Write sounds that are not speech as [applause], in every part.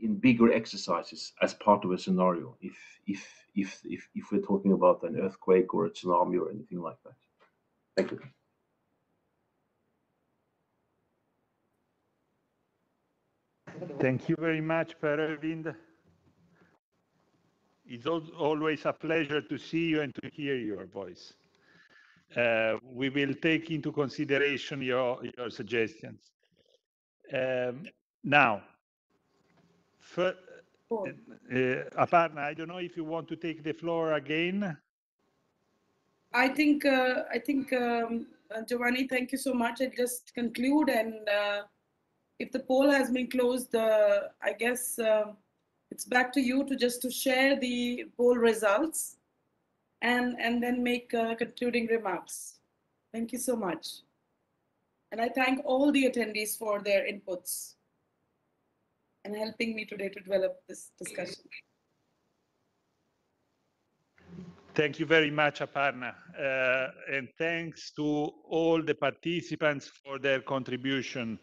in bigger exercises as part of a scenario if if if if, if we're talking about an earthquake or a tsunami or anything like that thank you thank you very much Paravind. it's always a pleasure to see you and to hear your voice uh, we will take into consideration your your suggestions um, now uh, Aparna, I don't know if you want to take the floor again. I think uh, I think um, uh, Giovanni, thank you so much. I just conclude, and uh, if the poll has been closed, uh, I guess um, it's back to you to just to share the poll results, and and then make uh, concluding remarks. Thank you so much, and I thank all the attendees for their inputs and helping me today to develop this discussion. Thank you very much, Aparna. Uh, and thanks to all the participants for their contribution.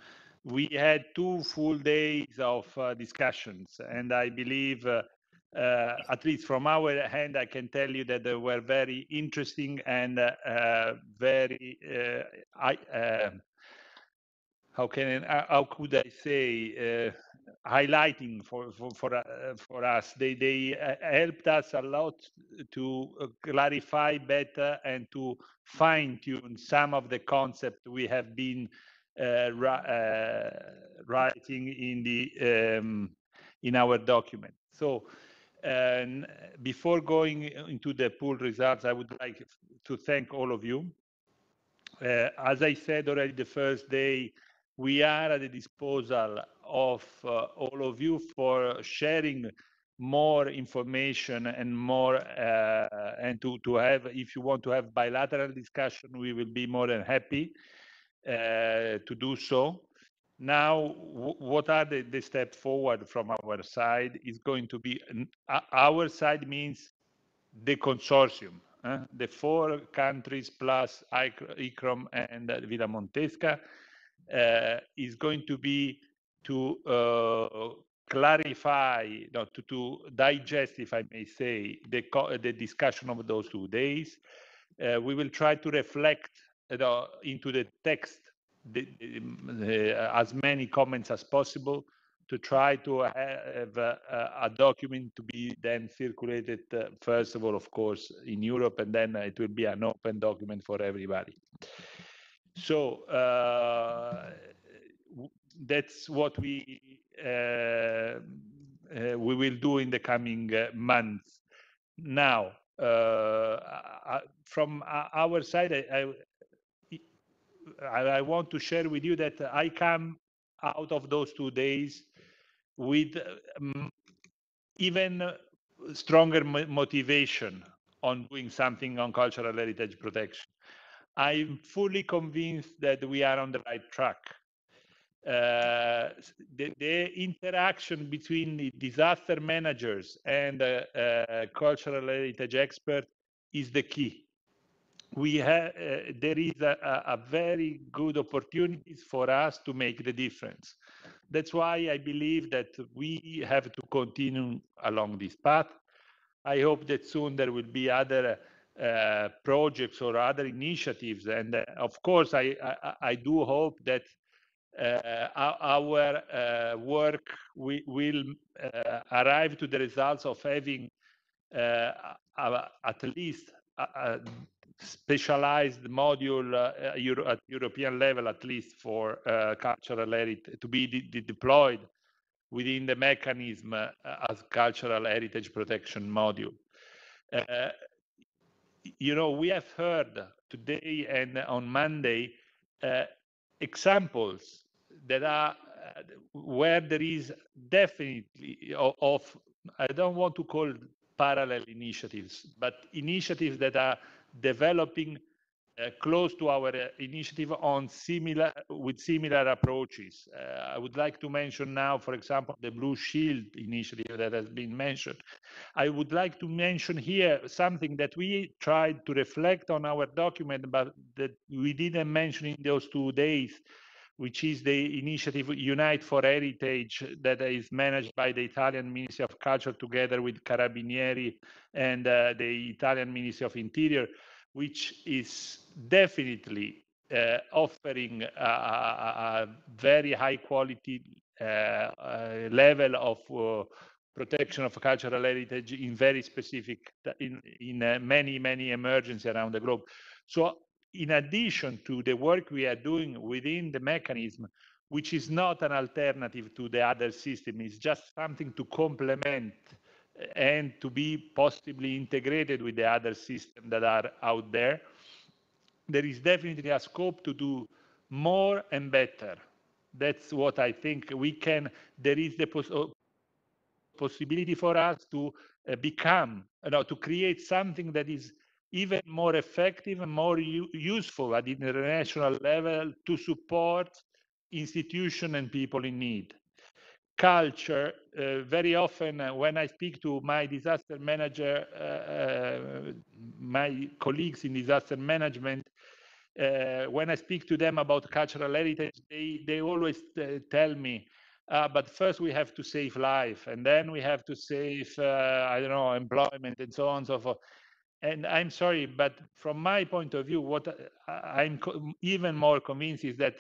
We had two full days of uh, discussions, and I believe, uh, uh at least from our hand, I can tell you that they were very interesting and uh, very, uh, I, how can how could I say, highlighting for for for, uh, for us. They they uh, helped us a lot to uh, clarify better and to fine tune some of the concepts we have been uh, uh, writing in the um, in our document. So. And before going into the pool results, I would like to thank all of you. as I said already the first day, we are at the disposal of uh, all of you for sharing more information and more uh, and to to have if you want to have bilateral discussion we will be more than happy uh, to do so now what are the, the step forward from our side is going to be uh, our side means the consortium eh? the four countries plus icrom and villa montesca uh, is going to be to uh, clarify, no, to, to digest, if I may say, the, the discussion of those two days. Uh, we will try to reflect into the text the, the, uh, as many comments as possible to try to have a, a document to be then circulated, uh, first of all, of course, in Europe, and then it will be an open document for everybody. So, uh, that's what we uh, uh, we will do in the coming uh, months. Now, from our side, I, I, I want to share with you that I come out of those two days with um, even stronger motivation on doing something on cultural heritage protection. I'm fully convinced that we are on the right track uh, the, the, interaction between the disaster managers and uh, uh, cultural heritage experts is the key. We have uh, there is a, a, very good opportunities for us to make the difference. That's why I believe that we have to continue along this path. I hope that soon there will be other uh, projects or other initiatives, and uh, of course, I, I I do hope that uh, our uh, work will uh, arrive to the results of having at least a specialized module at European level, at least for cultural heritage to be deployed within the mechanism as cultural heritage protection module. You know, we have heard today and on Monday examples that are uh, where there is definitely of I don't want to call parallel initiatives, but initiatives that are developing uh, close to our uh, initiative on similar with similar approaches. Uh, I would like to mention now, for example, the Blue Shield initiative that has been mentioned. I would like to mention here something that we tried to reflect on our document, but that we didn't mention in those two days, which is the initiative Unite for Heritage that is managed by the Italian Ministry of Culture together with Carabinieri and uh, the Italian Ministry of Interior which is definitely uh, offering a, a, very high quality uh, uh level of uh, protection of cultural heritage in very specific in, in uh, many many emergencies around the globe so in addition to the work we are doing within the mechanism which is not an alternative to the other system it's just something to complement and to be possibly integrated with the other systems that are out there, there is definitely a scope to do more and better. That's what I think we can. There is the oh, possibility for us to uh, become, you know, to create something that is even more effective and more useful at international level to support institutions and people in need culture, uh, very often uh, when I speak to my disaster manager, uh, uh, my colleagues in disaster management, when I speak to them about cultural heritage, they, they always tell me, uh, but first we have to save life and then we have to save uh, i don't know employment and so on and so forth and i'm sorry but from my point of view what i'm even more convinced is that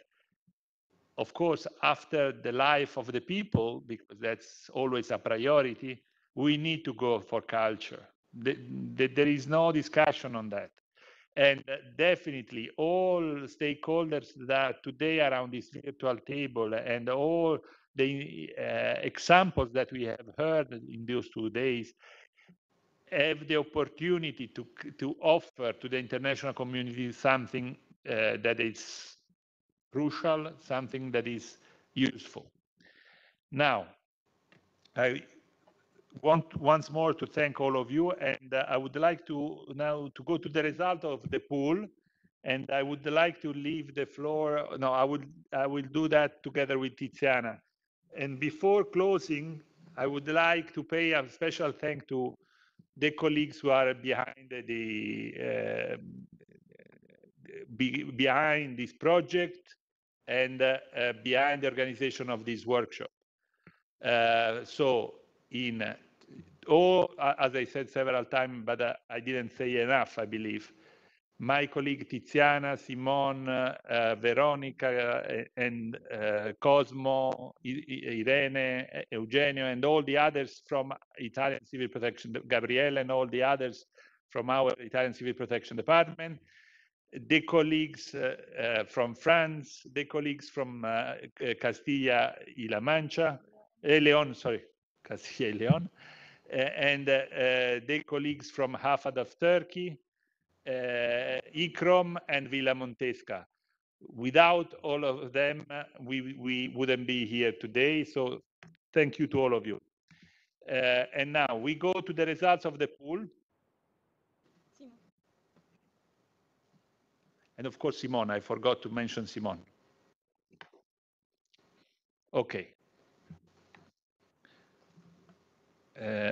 of course, after the life of the people, because that's always a priority, we need to go for culture. The, the, there is no discussion on that. And uh, definitely, all stakeholders that today around this virtual table and all the uh, examples that we have heard in those two days have the opportunity to, to offer to the international community something uh, that is crucial, something that is useful. Now, I want once more to thank all of you, and uh, I would like to now to go to the result of the poll, and I would like to leave the floor. No, I would I will do that together with Tiziana. And before closing, I would like to pay a special thank to the colleagues who are behind the uh, be, behind this project and uh, behind the organization of this workshop. Uh, so in or oh, as I said several times, but uh, I didn't say enough, I believe. My colleague Tiziana, Simone, uh, Veronica, uh, and uh, Cosmo, Irene, Eugenio, and all the others from Italian Civil Protection, Gabriele, and all the others from our Italian Civil Protection Department, the colleagues uh, uh, from France, the colleagues from uh, eh, [laughs] Castilla y La Mancha, eh, Leon, sorry, Castilla y Leon, and the colleagues from Hafad of Turkey, Ikrom, and Villa Montesca. Without all of them, we, we wouldn't be here today. So thank you to all of you. and now we go to the results of the poll. and of course, Simone. I forgot to mention Simone. Okay. Uh,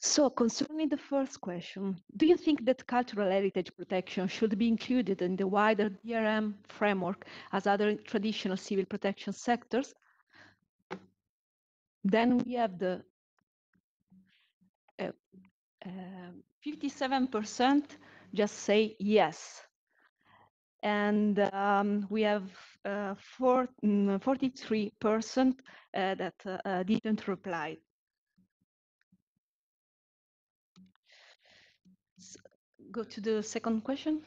So, concerning the first question, do you think that cultural heritage protection should be included in the wider DRM framework as other traditional civil protection sectors, then we have the 57% uh, um, just say yes. And um, we have 43% uh, mm, uh, that uh, uh didn't reply. So go to the second question.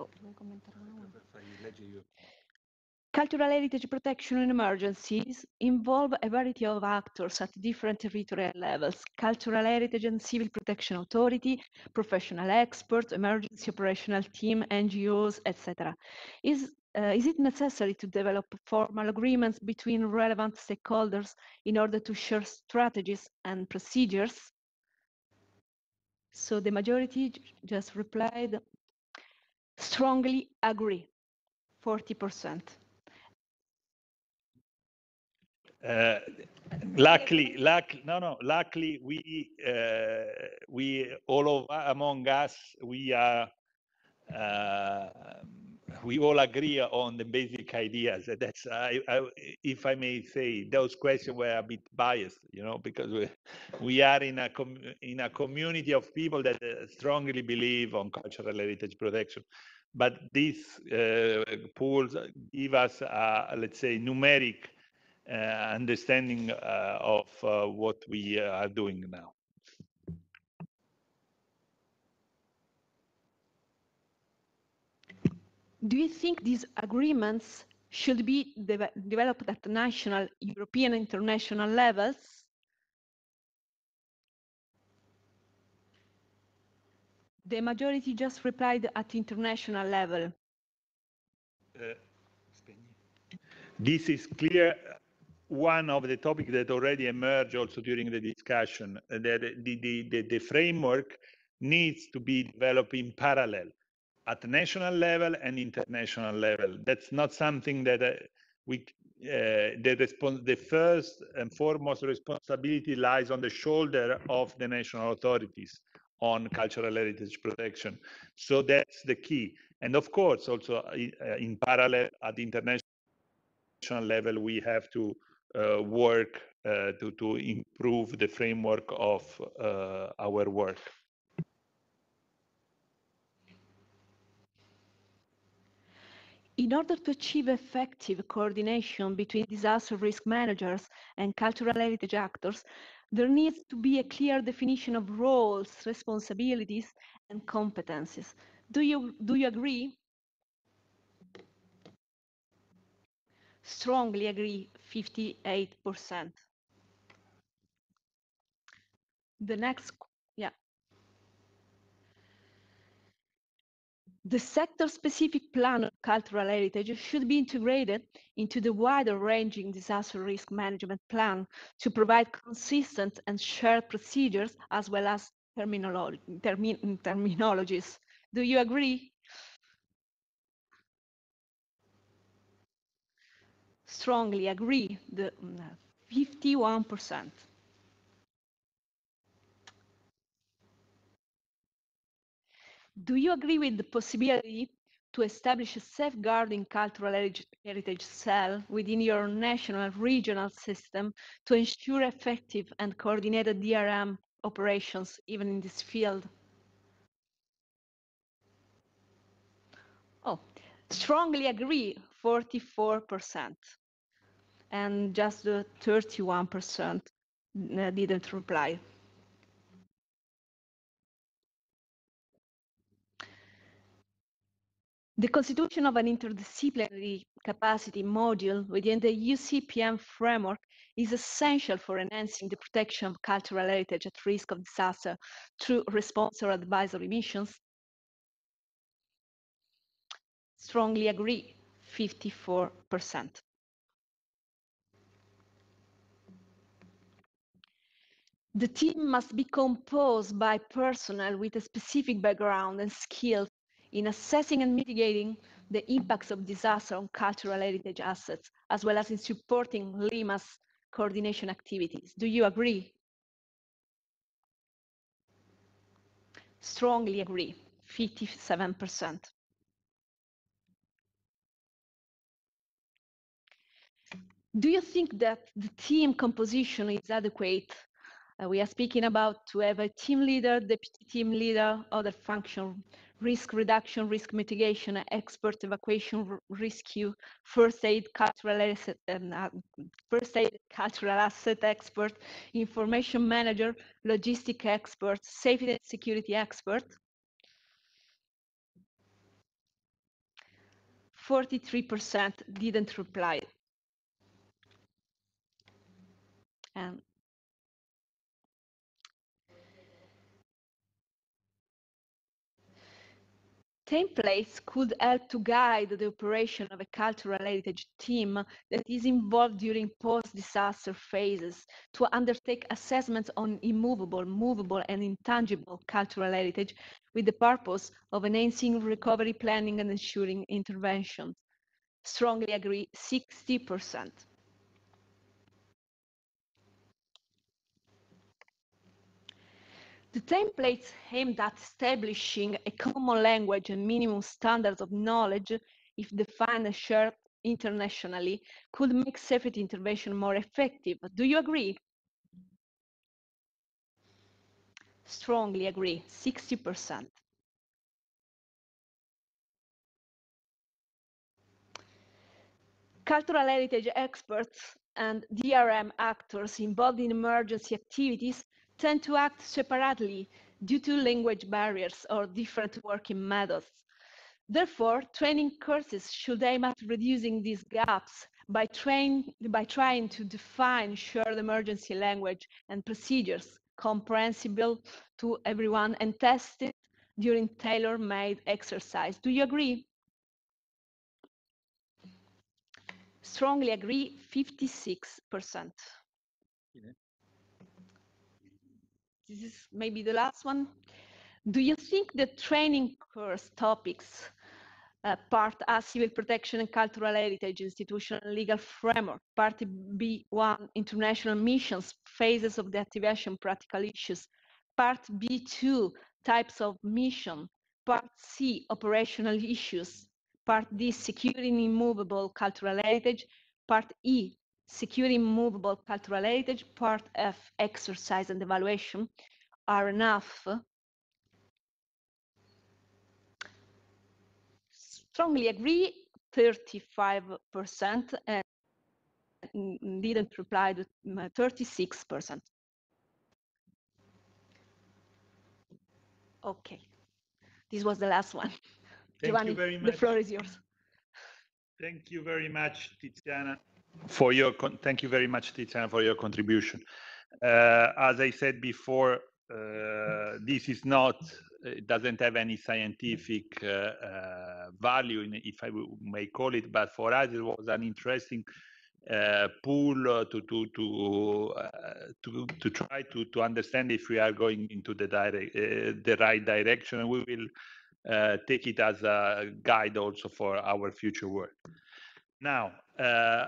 Oh. Cultural heritage protection in emergencies involve a variety of actors at different territorial levels, cultural heritage and civil protection authority, professional experts, emergency operational team, NGOs, etc. Is, uh, is it necessary to develop formal agreements between relevant stakeholders in order to share strategies and procedures? So the majority just replied, strongly agree, 40%. Uh, luckily, luck, no, no. Luckily, we uh, we all of among us we are uh, we all agree on the basic ideas. That's I, I, if I may say, those questions were a bit biased, you know, because we we are in a com- in a community of people that uh, strongly believe on cultural heritage protection but these uh, polls give us, let's say, numeric uh, understanding uh, of uh, what we are doing now. Do you think these agreements should be de developed at national, European, international levels? The majority just replied at international level. Uh, this is clear one of the topics that already emerged also during the discussion that the, the, the, the framework needs to be developed in parallel at national level and international level. That's not something that uh, we uh, the response the first and foremost responsibility lies on the shoulder of the national authorities on cultural heritage protection. So that's the key. And of course, also in, uh, in parallel at international level, we have to uh, work uh, to, to improve the framework of uh, our work. In order to achieve effective coordination between disaster risk managers and cultural heritage actors, there needs to be a clear definition of roles, responsibilities, and competencies. Do you, do you agree? strongly agree 58%. The next, yeah. The sector-specific plan of cultural heritage should be integrated into the wider-ranging disaster risk management plan to provide consistent and shared procedures as well as terminologies. Do you agree? strongly agree, the 51%. Mm, Do you agree with the possibility to establish a safeguarding cultural heritage cell within your national regional system to ensure effective and coordinated DRM operations even in this field? Oh, strongly agree 44%. And just the 31% didn't reply. The constitution of an interdisciplinary capacity module within the UCPM framework is essential for enhancing the protection of cultural heritage at risk of disaster through response or advisory missions. Strongly agree 54%. The team must be composed by personnel with a specific background and skills in assessing and mitigating the impacts of disaster on cultural heritage assets, as well as in supporting LIMA's coordination activities. Do you agree? Strongly agree, 57%. do you think that the team composition is adequate? Uh, we are speaking about to have a team leader, deputy team leader, other function, risk reduction, risk mitigation, expert evacuation, rescue, first aid, cultural asset, and, uh, first aid, cultural asset expert, information manager, logistic expert, safety and security expert. 43% didn't reply and um, Templates could help to guide the operation of a cultural heritage team that is involved during post-disaster phases to undertake assessments on immovable, movable, and intangible cultural heritage with the purpose of enhancing recovery planning and ensuring intervention. Strongly agree, 60%. The templates aimed at establishing a common language and minimum standards of knowledge, if defined and shared internationally, could make safety intervention more effective. Do you agree? Strongly agree, 60%. Cultural heritage experts and DRM actors involved in emergency activities tend to act separately due to language barriers or different working methods. Therefore, training courses should aim at reducing these gaps by, train, by trying to define shared emergency language and procedures comprehensible to everyone and tested during tailor-made exercise. Do you agree? Strongly agree, 56%. Yeah this is maybe the last one. Do you think the training course topics uh, part A, civil protection and cultural heritage, institutional legal framework, part B1, international missions, phases of the activation, practical issues, part B2, types of mission, part C, operational issues, part D, securing immovable cultural heritage, part E, securing movable cultural heritage, part of exercise and evaluation are enough strongly agree 35% and didn't reply to 36%. Mm, okay, this was the last one. Thank Giovanni, you very much. The floor is yours. Thank you very much, Tiziana for your thank you very much, Tiziana, for your contribution. Uh, as I said before, uh, this is not it doesn't have any scientific uh, uh value, in, if I may call it. But for us, it was an interesting uh, pool uh, to to to, to to try to to understand if we are going into the direct the right direction. And we will take it as a guide also for our future work. Now, uh,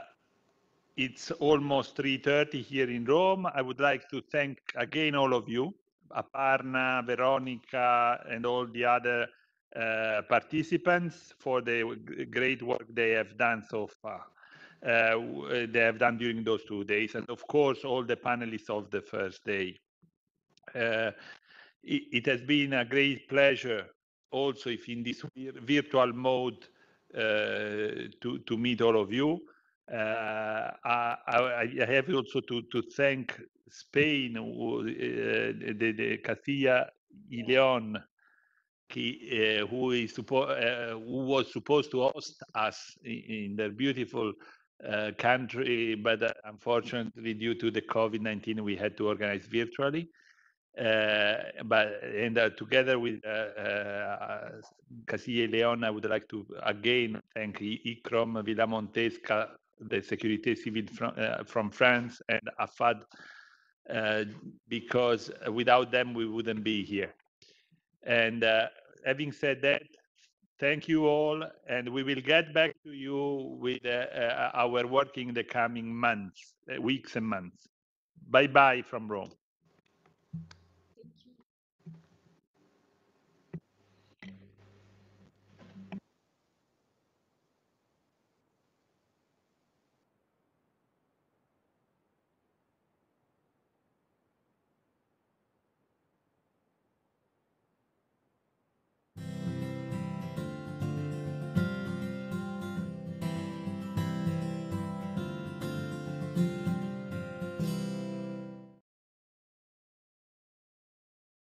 it's almost 3.30 here in Rome. I would like to thank again all of you, Aparna, Veronica, and all the other uh, participants for the great work they have done so far. Uh, they have done during those two days, and of course, all the panelists of the first day. Uh, it, it, has been a great pleasure, also, if in this virtual mode, uh, to to meet all of you. Uh, I, I, have also to, to thank Spain, uh, the, the Castilla y León, uh, who, is uh, who was supposed to host us in, in their beautiful uh, country, but uh, unfortunately, due to the COVID 19, we had to organize virtually. Uh, but and together with Casilla Leon, I would like to again thank ICROM, Villa Montesca, the Sécurité Civile from, uh, from France and AFAD, uh, because without them we wouldn't be here. And uh, having said that, thank you all, and we will get back to you with uh, uh, our work in the coming months, weeks and months. Bye bye from Rome.